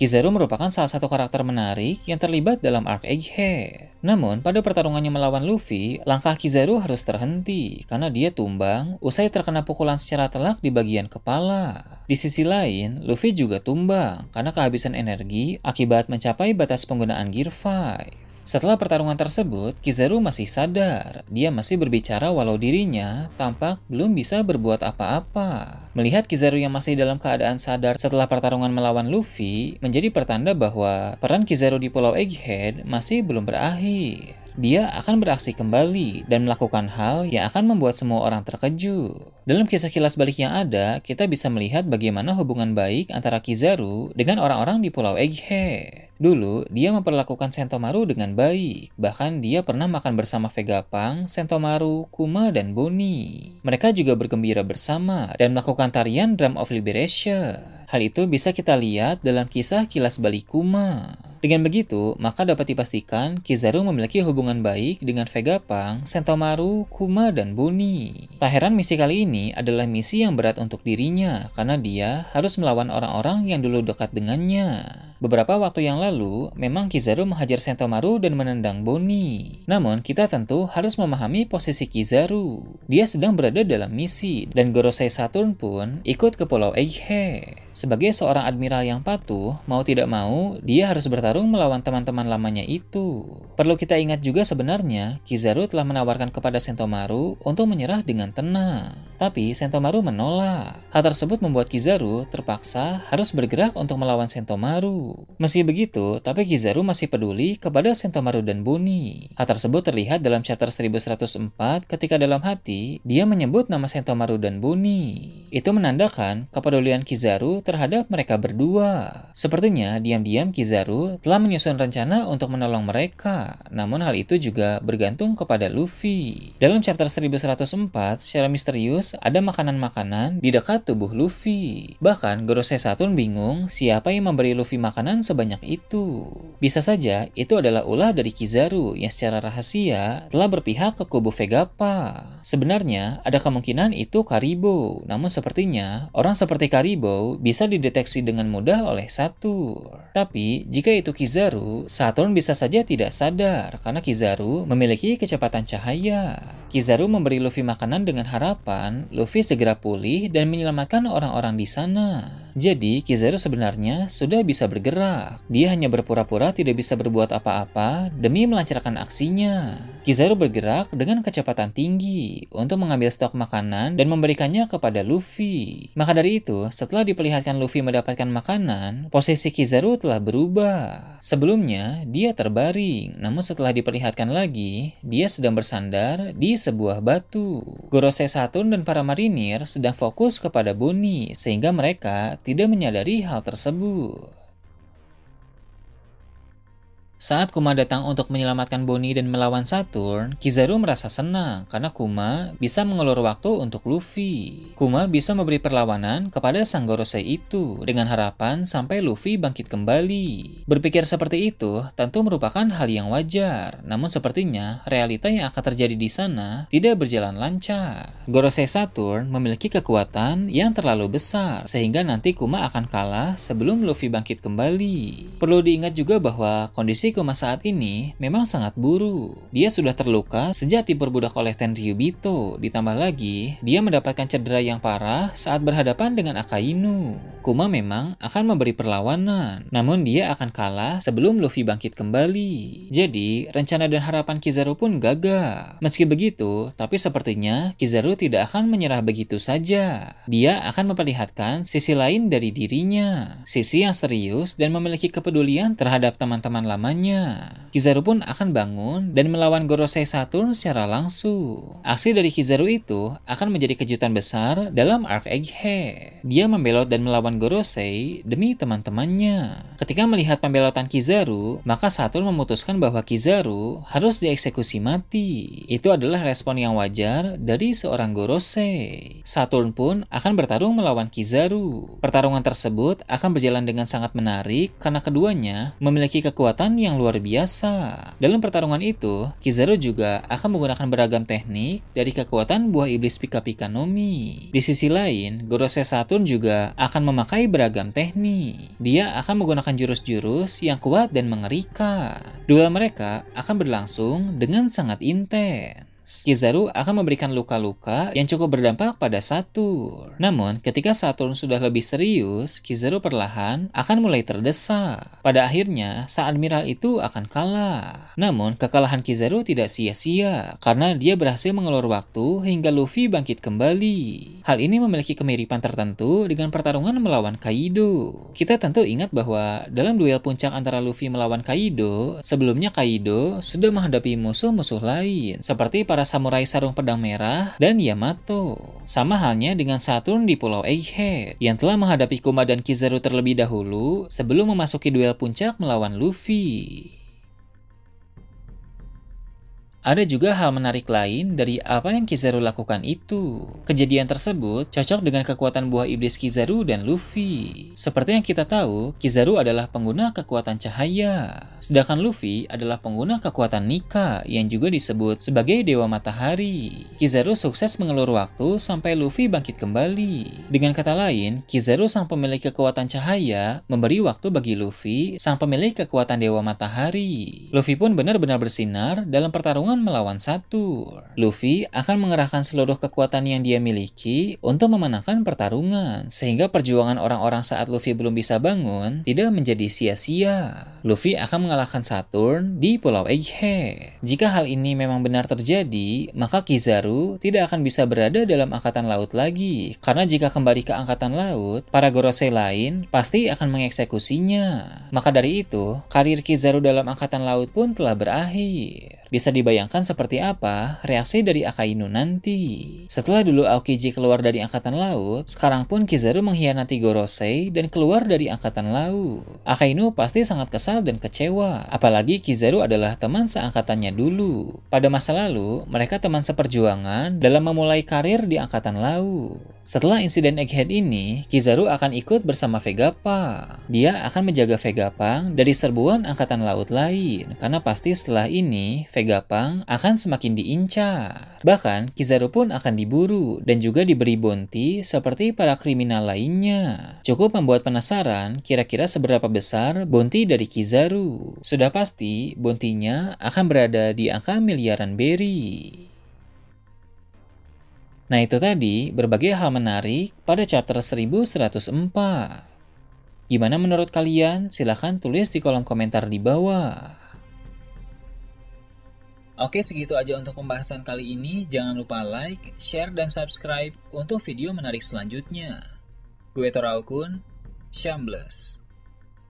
Kizaru merupakan salah satu karakter menarik yang terlibat dalam arc Egghead. Namun, pada pertarungannya melawan Luffy, langkah Kizaru harus terhenti karena dia tumbang usai terkena pukulan secara telak di bagian kepala. Di sisi lain, Luffy juga tumbang karena kehabisan energi akibat mencapai batas penggunaan Gear 5. Setelah pertarungan tersebut, Kizaru masih sadar. Dia masih berbicara walau dirinya tampak belum bisa berbuat apa-apa. Melihat Kizaru yang masih dalam keadaan sadar setelah pertarungan melawan Luffy, menjadi pertanda bahwa peran Kizaru di Pulau Egghead masih belum berakhir dia akan beraksi kembali dan melakukan hal yang akan membuat semua orang terkejut. Dalam kisah kilas balik yang ada, kita bisa melihat bagaimana hubungan baik antara Kizaru dengan orang-orang di Pulau Egghead. Dulu, dia memperlakukan Sentomaru dengan baik. Bahkan dia pernah makan bersama Vegapunk, Sentomaru, Kuma, dan Boni. Mereka juga bergembira bersama dan melakukan tarian Drum of Liberation. Hal itu bisa kita lihat dalam kisah kilas balik Kuma. Dengan begitu, maka dapat dipastikan Kizaru memiliki hubungan baik dengan Vegapunk, Sentomaru, Kuma, dan Buni. Tak heran misi kali ini adalah misi yang berat untuk dirinya, karena dia harus melawan orang-orang yang dulu dekat dengannya. Beberapa waktu yang lalu, memang Kizaru menghajar Sentomaru dan menendang Boni. Namun, kita tentu harus memahami posisi Kizaru. Dia sedang berada dalam misi, dan Gorosei Saturn pun ikut ke Pulau Eihe. Sebagai seorang admiral yang patuh, mau tidak mau, dia harus bertarung melawan teman-teman lamanya itu. Perlu kita ingat juga sebenarnya, Kizaru telah menawarkan kepada Sentomaru untuk menyerah dengan tenang. Tapi Sentomaru menolak. Hal tersebut membuat Kizaru terpaksa harus bergerak untuk melawan Sentomaru. Meski begitu, tapi Kizaru masih peduli kepada Sentomaru dan Buni. Hal tersebut terlihat dalam chapter 1104 ketika dalam hati dia menyebut nama Sentomaru dan Buni. Itu menandakan kepedulian Kizaru terhadap mereka berdua. Sepertinya diam-diam Kizaru telah menyusun rencana untuk menolong mereka. Namun hal itu juga bergantung kepada Luffy. Dalam chapter 1104, secara misterius ada makanan-makanan di dekat tubuh Luffy. Bahkan Gorosei Satun bingung siapa yang memberi Luffy makanan sebanyak itu. Bisa saja itu adalah ulah dari Kizaru yang secara rahasia telah berpihak ke kubu Vegapa. Sebenarnya ada kemungkinan itu Karibo, namun sepertinya orang seperti Karibo bisa dideteksi dengan mudah oleh Satur. Tapi jika itu Kizaru, Saturn bisa saja tidak sadar karena Kizaru memiliki kecepatan cahaya. Kizaru memberi Luffy makanan dengan harapan Luffy segera pulih dan menyelamatkan orang-orang di sana. Jadi, Kizaru sebenarnya sudah bisa bergerak. Dia hanya berpura-pura tidak bisa berbuat apa-apa demi melancarkan aksinya. Kizaru bergerak dengan kecepatan tinggi untuk mengambil stok makanan dan memberikannya kepada Luffy. Maka dari itu, setelah diperlihatkan Luffy mendapatkan makanan, posisi Kizaru telah berubah. Sebelumnya, dia terbaring, namun setelah diperlihatkan lagi, dia sedang bersandar di sebuah batu. Gorosei Saturn dan para marinir sedang fokus kepada Bonnie, sehingga mereka tidak menyadari hal tersebut. Saat Kuma datang untuk menyelamatkan Bonnie dan melawan Saturn, Kizaru merasa senang karena Kuma bisa mengelur waktu untuk Luffy. Kuma bisa memberi perlawanan kepada Sang Gorosei itu dengan harapan sampai Luffy bangkit kembali. Berpikir seperti itu tentu merupakan hal yang wajar, namun sepertinya realita yang akan terjadi di sana tidak berjalan lancar. Gorosei Saturn memiliki kekuatan yang terlalu besar sehingga nanti Kuma akan kalah sebelum Luffy bangkit kembali. Perlu diingat juga bahwa kondisi Rikuma saat ini memang sangat buruk. Dia sudah terluka sejak diperbudak oleh Tenryubito. Ditambah lagi, dia mendapatkan cedera yang parah saat berhadapan dengan Akainu. Kuma memang akan memberi perlawanan, namun dia akan kalah sebelum Luffy bangkit kembali. Jadi, rencana dan harapan Kizaru pun gagal. Meski begitu, tapi sepertinya Kizaru tidak akan menyerah begitu saja. Dia akan memperlihatkan sisi lain dari dirinya, sisi yang serius dan memiliki kepedulian terhadap teman-teman lamanya semuanya. Kizaru pun akan bangun dan melawan Gorosei Saturn secara langsung. Aksi dari Kizaru itu akan menjadi kejutan besar dalam Arc Egghead. Dia membelot dan melawan Gorosei demi teman-temannya. Ketika melihat pembelotan Kizaru, maka Saturn memutuskan bahwa Kizaru harus dieksekusi mati. Itu adalah respon yang wajar dari seorang Gorosei. Saturn pun akan bertarung melawan Kizaru. Pertarungan tersebut akan berjalan dengan sangat menarik karena keduanya memiliki kekuatan yang yang luar biasa. Dalam pertarungan itu, Kizaru juga akan menggunakan beragam teknik dari kekuatan buah iblis Pika-Pika no Di sisi lain, Gorosei Saturn juga akan memakai beragam teknik. Dia akan menggunakan jurus-jurus yang kuat dan mengerikan. Duel mereka akan berlangsung dengan sangat intens. Kizaru akan memberikan luka-luka yang cukup berdampak pada Saturn. Namun, ketika Saturn sudah lebih serius, Kizaru perlahan akan mulai terdesak. Pada akhirnya, Sang Admiral itu akan kalah. Namun, kekalahan Kizaru tidak sia-sia karena dia berhasil mengelur waktu hingga Luffy bangkit kembali. Hal ini memiliki kemiripan tertentu dengan pertarungan melawan Kaido. Kita tentu ingat bahwa dalam duel puncak antara Luffy melawan Kaido, sebelumnya Kaido sudah menghadapi musuh-musuh lain seperti para para samurai sarung pedang merah dan Yamato. Sama halnya dengan Saturn di Pulau Egghead yang telah menghadapi Kuma dan Kizaru terlebih dahulu sebelum memasuki duel puncak melawan Luffy. Ada juga hal menarik lain dari apa yang Kizaru lakukan itu. Kejadian tersebut cocok dengan kekuatan buah iblis Kizaru dan Luffy. Seperti yang kita tahu, Kizaru adalah pengguna kekuatan cahaya. Sedangkan Luffy adalah pengguna kekuatan Nika yang juga disebut sebagai Dewa Matahari. Kizaru sukses mengelur waktu sampai Luffy bangkit kembali. Dengan kata lain, Kizaru sang pemilik kekuatan cahaya memberi waktu bagi Luffy, sang pemilik kekuatan Dewa Matahari. Luffy pun benar-benar bersinar dalam pertarungan melawan satu. Luffy akan mengerahkan seluruh kekuatan yang dia miliki untuk memenangkan pertarungan, sehingga perjuangan orang-orang saat Luffy belum bisa bangun tidak menjadi sia-sia. Luffy akan mengalahkan Saturn di Pulau Egghead. Jika hal ini memang benar terjadi, maka Kizaru tidak akan bisa berada dalam angkatan laut lagi, karena jika kembali ke angkatan laut, para Gorosei lain pasti akan mengeksekusinya. Maka dari itu, karir Kizaru dalam angkatan laut pun telah berakhir. Bisa dibayangkan seperti apa reaksi dari Akainu nanti. Setelah dulu Aokiji keluar dari angkatan laut, sekarang pun Kizaru mengkhianati Gorosei dan keluar dari angkatan laut. Akainu pasti sangat kesal dan kecewa, apalagi Kizaru adalah teman seangkatannya dulu. Pada masa lalu, mereka teman seperjuangan dalam memulai karir di angkatan laut. Setelah insiden Egghead ini, Kizaru akan ikut bersama Vegapunk. Dia akan menjaga Vegapunk dari serbuan angkatan laut lain, karena pasti setelah ini Vegapunk akan semakin diincar. Bahkan Kizaru pun akan diburu dan juga diberi bonti seperti para kriminal lainnya. Cukup membuat penasaran kira-kira seberapa besar bonti dari Kizaru. Sudah pasti bontinya akan berada di angka miliaran beri. Nah itu tadi berbagai hal menarik pada chapter 1104. Gimana menurut kalian? Silahkan tulis di kolom komentar di bawah. Oke segitu aja untuk pembahasan kali ini. Jangan lupa like, share, dan subscribe untuk video menarik selanjutnya. Gue Toraukun, Shambles.